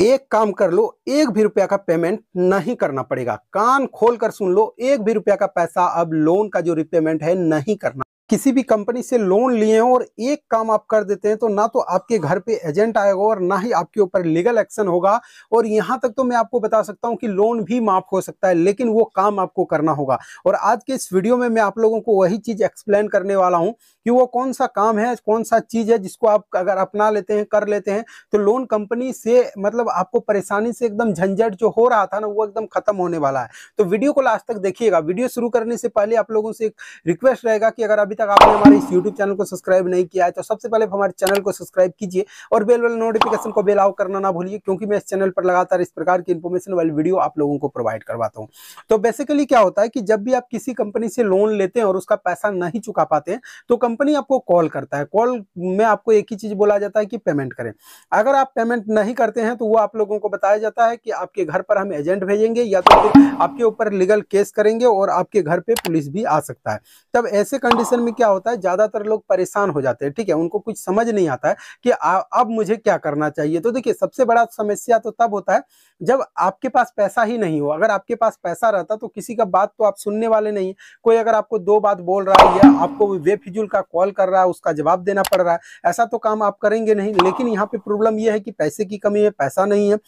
एक काम कर लो एक भी रुपया का पेमेंट नहीं करना पड़ेगा कान खोल कर सुन लो एक भी रुपया का पैसा अब लोन का जो रिपेमेंट है नहीं करना किसी भी कंपनी से लोन लिए हो और एक काम आप कर देते हैं तो ना तो आपके घर पे एजेंट आएगा और ना ही आपके ऊपर लीगल एक्शन होगा और यहाँ तक तो मैं आपको बता सकता हूँ कि लोन भी माफ हो सकता है लेकिन वो काम आपको करना होगा और आज के इस वीडियो में मैं आप लोगों को वही चीज़ एक्सप्लेन करने वाला हूँ कि वो कौन सा काम है कौन सा चीज़ है जिसको आप अगर अपना लेते हैं कर लेते हैं तो लोन कंपनी से मतलब आपको परेशानी से एकदम झंझट जो हो रहा था ना वो एकदम खत्म होने वाला है तो वीडियो को लास्ट तक देखिएगा वीडियो शुरू करने से पहले आप लोगों से रिक्वेस्ट रहेगा कि अगर आप अभी तक आपने हमारे इस YouTube चैनल को सब्सक्राइब नहीं किया है तो सबसे पहले हमारे चैनल को सब्सक्राइब कीजिए और बेल वाले नोटिफिकेशन को बेल आउट करना ना भूलिए क्योंकि मैं इस चैनल पर लगातार इस प्रकार की इन्फॉर्मेशन वाली वीडियो आप लोगों को प्रोवाइड करवाता हूँ तो बेसिकली क्या होता है कि जब भी आप किसी कंपनी से लोन लेते हैं और उसका पैसा नहीं चुका पाते हैं तो कंपनी आपको कॉल करता है कॉल में आपको एक ही चीज बोला जाता है कि पेमेंट करें अगर आप पेमेंट नहीं करते हैं तो वो आप लोगों को बताया जाता है कि आपके घर पर हम एजेंट भेजेंगे या तो फिर आपके ऊपर लीगल केस करेंगे और आपके घर पे पुलिस भी आ सकता है तब ऐसे कंडीशन में क्या होता है ज्यादातर लोग परेशान हो जाते हैं ठीक है उनको कुछ समझ नहीं आता है कि आ, अब मुझे क्या करना चाहिए तो देखिए सबसे बड़ा समस्या तो तब होता है जब आपके पास पैसा ही नहीं हो अगर आपके पास पैसा रहता तो किसी का बात तो आप सुनने वाले नहीं है कोई अगर आपको दो बात बोल रहा है या आपको बेफिजुल का कॉल कर रहा है उसका जवाब देना पड़ रहा है ऐसा तो काम आप करेंगे नहीं लेकिन यहाँ पे प्रॉब्लम यह है कि पैसे की कमी है पैसा नहीं है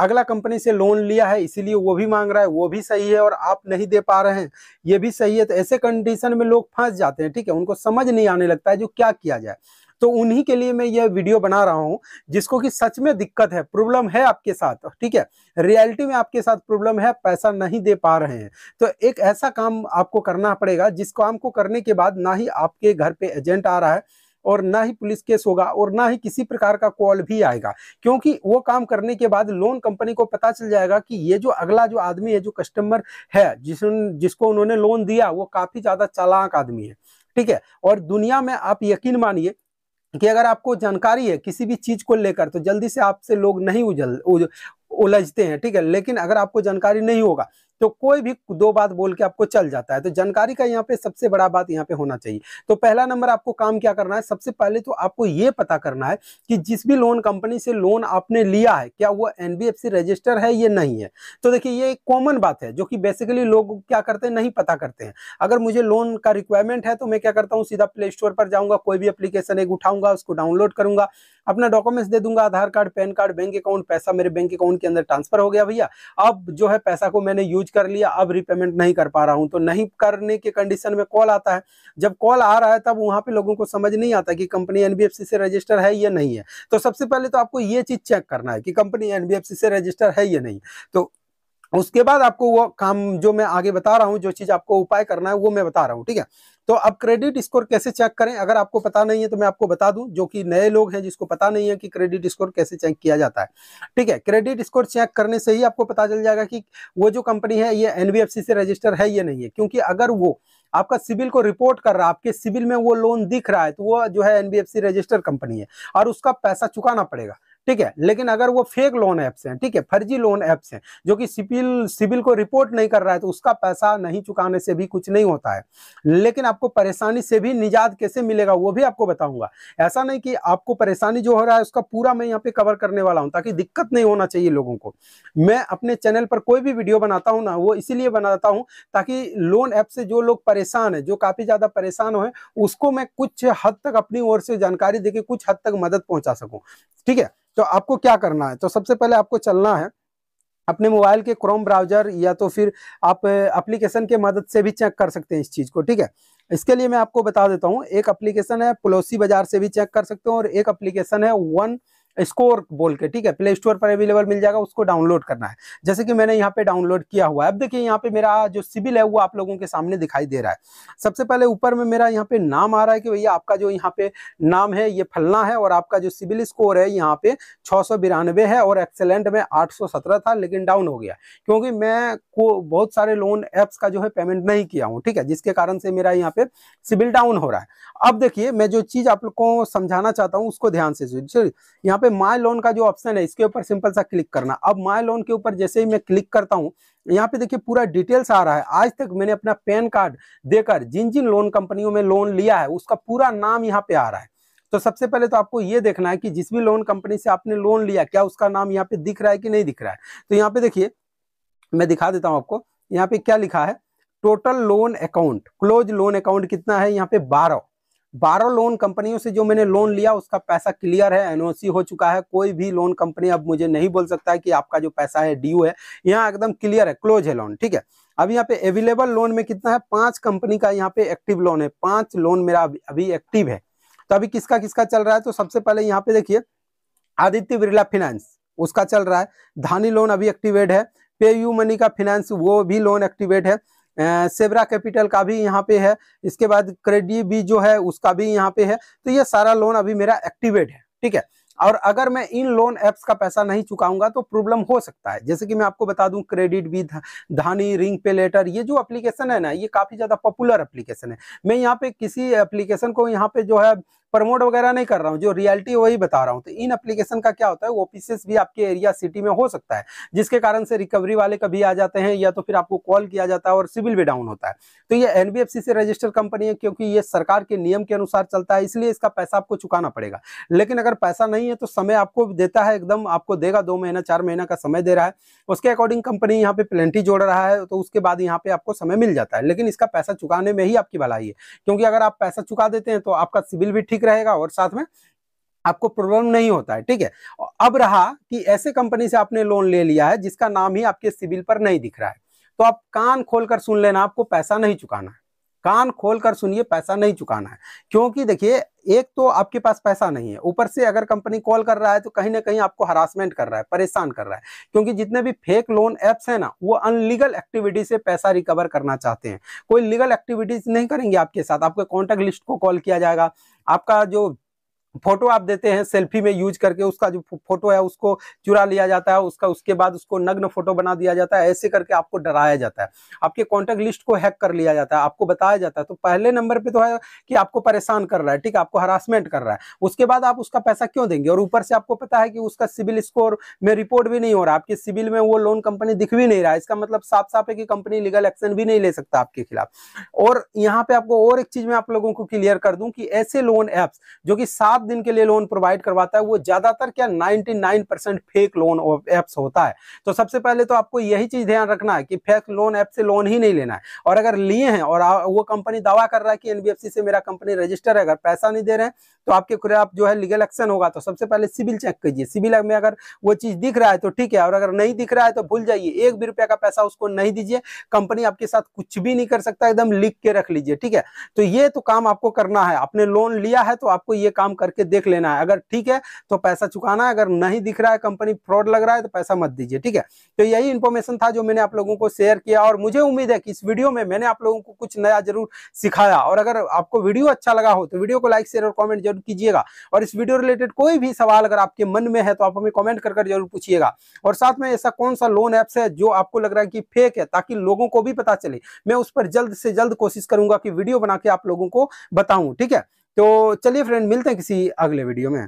अगला कंपनी से लोन लिया है इसीलिए वो भी मांग रहा है वो भी सही है और आप नहीं दे पा रहे हैं ये भी सही है तो ऐसे कंडीशन में लोग फंस जाते हैं ठीक है उनको समझ नहीं आने लगता है जो क्या किया जाए तो उन्हीं के लिए मैं यह वीडियो बना रहा हूं जिसको कि सच में दिक्कत है प्रॉब्लम है आपके साथ ठीक है रियलिटी में आपके साथ प्रॉब्लम है पैसा नहीं दे पा रहे हैं तो एक ऐसा काम आपको करना पड़ेगा जिस काम को करने के बाद ना ही आपके घर पे एजेंट आ रहा है और ना ही पुलिस केस होगा और ना ही किसी प्रकार का कॉल भी आएगा क्योंकि वो काम करने के बाद लोन कंपनी को पता चल जाएगा कि ये जो अगला जो आदमी है जो कस्टमर है जिस जिसको उन्होंने लोन दिया वो काफी ज्यादा चालाक आदमी है ठीक है और दुनिया में आप यकीन मानिए कि अगर आपको जानकारी है किसी भी चीज को लेकर तो जल्दी से आपसे लोग नहीं उजल उज, उलझते हैं ठीक है लेकिन अगर आपको जानकारी नहीं होगा तो कोई भी दो बात बोल के आपको चल जाता है तो जानकारी का यहाँ पे सबसे बड़ा बात यहाँ पे होना चाहिए तो पहला नंबर आपको काम क्या करना है सबसे पहले तो आपको ये पता करना है कि जिस भी लोन कंपनी से लोन आपने लिया है क्या वो एनबीएफसी रजिस्टर है ये नहीं है तो देखिए ये एक कॉमन बात है जो कि बेसिकली लोग क्या करते हैं नहीं पता करते हैं अगर मुझे लोन का रिक्वायरमेंट है तो मैं क्या करता हूँ सीधा प्ले स्टोर पर जाऊँगा कोई भी अप्लीकेशन एक उठाऊंगा उसको डाउनलोड करूंगा अपना डॉक्यूमेंट्स दे दूंगा Aadhaar card PAN card bank account पैसा मेरे बैंक अकाउंट अकाउंट के अंदर ट्रांसफर हो गया भैया अब जो है पैसा को मैंने यूज कर लिया अब रिपेमेंट नहीं कर पा रहा हूं तो नहीं करने के कंडीशन में कॉल आता है जब कॉल आ रहा है तब वहां पे लोगों को समझ नहीं आता कि कंपनी एनबीएफसी से रजिस्टर है या नहीं है तो सबसे पहले तो आपको ये चीज चेक करना है कि कंपनी एनबीएफसी से रजिस्टर है या नहीं तो उसके बाद आपको वो काम जो मैं आगे बता रहा हूँ जो चीज आपको उपाय करना है वो मैं बता रहा हूँ ठीक है तो अब क्रेडिट स्कोर कैसे चेक करें अगर आपको पता नहीं है तो मैं आपको बता दूं जो कि नए लोग हैं जिसको पता नहीं है कि क्रेडिट स्कोर कैसे चेक किया जाता है ठीक है क्रेडिट स्कोर चेक करने से ही आपको पता चल जाएगा कि वो जो कंपनी है ये एनबीएफसी से रजिस्टर है या नहीं है क्योंकि अगर वो आपका सिविल को रिपोर्ट कर रहा है आपके सिविल में वो लोन दिख रहा है तो वो जो है एनबीएफसी रजिस्टर कंपनी है और उसका पैसा चुकाना पड़ेगा ठीक है लेकिन अगर वो फेक लोन ऐप्स हैं ठीक है फर्जी लोन ऐप्स हैं जो कि सिविल सिविल को रिपोर्ट नहीं कर रहा है तो उसका पैसा नहीं चुकाने से भी कुछ नहीं होता है लेकिन आपको परेशानी से भी निजात कैसे मिलेगा वो भी आपको बताऊंगा ऐसा नहीं कि आपको परेशानी जो हो रहा है उसका पूरा मैं यहाँ पे कवर करने वाला हूँ ताकि दिक्कत नहीं होना चाहिए लोगों को मैं अपने चैनल पर कोई भी वीडियो बनाता हूँ ना वो इसीलिए बनाता हूँ ताकि लोन ऐप से जो लोग परेशान है जो काफी ज्यादा परेशान हो उसको मैं कुछ हद तक अपनी ओर से जानकारी देकर कुछ हद तक मदद पहुंचा सकूं ठीक है तो आपको क्या करना है तो सबसे पहले आपको चलना है अपने मोबाइल के क्रोम ब्राउजर या तो फिर आप एप्लीकेशन के मदद से भी चेक कर सकते हैं इस चीज़ को ठीक है इसके लिए मैं आपको बता देता हूँ एक एप्लीकेशन है पुलोसी बाजार से भी चेक कर सकते हो और एक एप्लीकेशन है वन स्कोर बोल के ठीक है प्ले स्टोर पर अवेलेबल मिल जाएगा उसको डाउनलोड करना है जैसे कि मैंने यहाँ पे डाउनलोड किया हुआ है अब देखिए यहाँ पे मेरा जो सिविल है वो आप लोगों के सामने दिखाई दे रहा है सबसे पहले ऊपर में मेरा यहाँ पे नाम आ रहा है कि भैया आपका जो यहाँ पे नाम है ये फलना है और आपका जो सिविल स्कोर है यहाँ पे छः है और एक्सेलेंट में आठ था लेकिन डाउन हो गया क्योंकि मैं को बहुत सारे लोन एप्स का जो है पेमेंट नहीं किया हूँ ठीक है जिसके कारण से मेरा यहाँ पे सिविल डाउन हो रहा है अब देखिए मैं जो चीज़ आप लोग को समझाना चाहता हूँ उसको ध्यान से यहाँ पे पे माय लोन का जो ऑप्शन है इसके ऊपर सिंपल सा क्लिक करना अब माय लोन के ऊपर जैसे ही मैं क्लिक करता हूँ यहाँ पे देखिए पूरा डिटेल्स आ रहा है आज तक मैंने अपना पैन कार्ड देकर जिन जिन लोन कंपनियों में लोन लिया है उसका पूरा नाम यहाँ पे आ रहा है तो सबसे पहले तो आपको ये देखना है कि जिस भी लोन कंपनी से आपने लोन लिया क्या उसका नाम यहाँ पे दिख रहा है कि नहीं दिख रहा है तो यहाँ पे देखिए मैं दिखा देता हूँ आपको यहाँ पे क्या लिखा है total loan account close loan account कितना है यहाँ पे बारह बारह लोन कंपनियों से जो मैंने लोन लिया उसका पैसा क्लियर है एनओसी हो चुका है कोई भी लोन कंपनी अब मुझे नहीं बोल सकता है कि आपका जो पैसा है डी है यहाँ एकदम क्लियर है क्लोज है लोन ठीक है अब यहाँ पे अवेलेबल लोन में कितना है पांच कंपनी का यहाँ पे एक्टिव लोन है पांच लोन मेरा अभी एक्टिव है तो अभी किसका किसका चल रहा है तो सबसे पहले यहाँ पे देखिए आदित्य बिरला फिनेंस उसका चल रहा है धानी लोन अभी एक्टिवेट है पे यू मनी का फिनेंस वो भी लोन एक्टिवेट है सेबरा कैपिटल का भी यहाँ पे है इसके बाद क्रेडिट भी जो है उसका भी यहाँ पे है तो ये सारा लोन अभी मेरा एक्टिवेट है ठीक है और अगर मैं इन लोन एप्स का पैसा नहीं चुकाऊंगा तो प्रॉब्लम हो सकता है जैसे कि मैं आपको बता दूं क्रेडिट भी धानी रिंग पे लेटर ये जो एप्लीकेशन है ना ये काफी ज्यादा पॉपुलर एप्लीकेशन है मैं यहाँ पे किसी एप्लीकेशन को यहाँ पे जो है प्रमोट वगैरह नहीं कर रहा हूँ जो रियलिटी वही बता रहा हूँ तो इन एप्लीकेशन का क्या होता है ऑफिस भी आपके एरिया सिटी में हो सकता है जिसके कारण से रिकवरी वाले कभी आ जाते हैं या तो फिर आपको कॉल किया जाता है और सिविल भी डाउन होता है तो ये एनबीएफसी से रजिस्टर कंपनी है क्योंकि ये सरकार के नियम के अनुसार चलता है इसलिए इसका पैसा आपको चुकाना पड़ेगा लेकिन अगर पैसा नहीं है तो समय आपको देता है एकदम आपको देगा दो महीना चार महीना का समय दे रहा है उसके अकॉर्डिंग कंपनी यहाँ पे प्लेंटी जोड़ रहा है तो उसके बाद यहाँ पे आपको समय मिल जाता है लेकिन इसका पैसा चुकाने में ही आपकी भलाई है क्योंकि अगर आप पैसा चुका देते हैं तो आपका सिविल भी ठीक ठीक रहेगा और साथ में आपको प्रॉब्लम नहीं होता है ठीक है अब रहा कि ऐसे कंपनी से आपने लोन ले लिया है जिसका नाम ही आपके सिविल पर नहीं दिख रहा है तो आप कान खोलकर सुन लेना आपको पैसा नहीं चुकाना है कान खोल कर सुनिए पैसा नहीं चुकाना है क्योंकि देखिए एक तो आपके पास पैसा नहीं है ऊपर से अगर कंपनी कॉल कर रहा है तो कहीं ना कहीं आपको हरासमेंट कर रहा है परेशान कर रहा है क्योंकि जितने भी फेक लोन एप्स हैं ना वो अनलीगल एक्टिविटी से पैसा रिकवर करना चाहते हैं कोई लीगल एक्टिविटीज नहीं करेंगे आपके साथ आपके कॉन्टेक्ट लिस्ट को कॉल किया जाएगा आपका जो फोटो आप देते हैं सेल्फी में यूज करके उसका जो फोटो है उसको चुरा लिया जाता है उसका उसके बाद उसको नग्न फोटो बना दिया जाता है ऐसे करके आपको डराया जाता है आपके कॉन्टेक्ट लिस्ट को हैक कर लिया जाता है आपको बताया जाता है तो पहले नंबर पे तो है कि आपको परेशान कर रहा है ठीक है आपको हरासमेंट कर रहा है उसके बाद आप उसका पैसा क्यों देंगे और ऊपर से आपको पता है कि उसका सिविल स्कोर में रिपोर्ट भी नहीं हो रहा आपके सिविल में वो लोन कंपनी दिख भी नहीं रहा इसका मतलब साफ साफ है कि कंपनी लीगल एक्शन भी नहीं ले सकता आपके खिलाफ और यहाँ पे आपको और एक चीज मैं आप लोगों को क्लियर कर दूं कि ऐसे लोन एप्स जो कि सात सात दिन के लिए लोन प्रोवाइड करवाता है वो ज्यादातर क्या 99 परसेंट फेक लोन एप्स होता है तो सबसे पहले तो आपको यही चीज ध्यान रखना है कि फेक लोन ऐप से लोन ही नहीं लेना है और अगर लिए हैं और वो कंपनी दावा कर रहा है कि एनबीएफसी से मेरा कंपनी रजिस्टर है अगर पैसा नहीं दे रहे हैं तो आपके खिलाफ जो है लीगल एक्शन होगा तो सबसे पहले सिविल चेक कीजिए सिविल में अगर वो चीज दिख रहा है तो ठीक है और अगर नहीं दिख रहा है तो भूल जाइए एक भी रुपया का पैसा उसको नहीं दीजिए कंपनी आपके साथ कुछ भी नहीं कर सकता एकदम लिख के रख लीजिए ठीक है तो ये तो काम आपको करना है आपने लोन लिया है तो आपको ये काम कर करके देख लेना है अगर ठीक है तो पैसा चुकाना है अगर नहीं दिख रहा है कंपनी फ्रॉड लग रहा है तो पैसा मत दीजिए ठीक है तो यही इन्फॉर्मेशन था जो मैंने आप लोगों को शेयर किया और मुझे उम्मीद है कि इस वीडियो में मैंने आप लोगों को कुछ नया जरूर सिखाया और अगर आपको वीडियो अच्छा लगा हो तो वीडियो को लाइक शेयर और कॉमेंट जरूर कीजिएगा और इस वीडियो रिलेटेड कोई भी सवाल अगर आपके मन में है तो आप हमें कॉमेंट कर जरूर पूछिएगा और साथ में ऐसा कौन सा लोन ऐप्स है जो आपको लग रहा है कि फेक है ताकि लोगों को भी पता चले मैं उस पर जल्द से जल्द कोशिश करूंगा कि वीडियो बना के आप लोगों को बताऊं ठीक है तो चलिए फ्रेंड मिलते हैं किसी अगले वीडियो में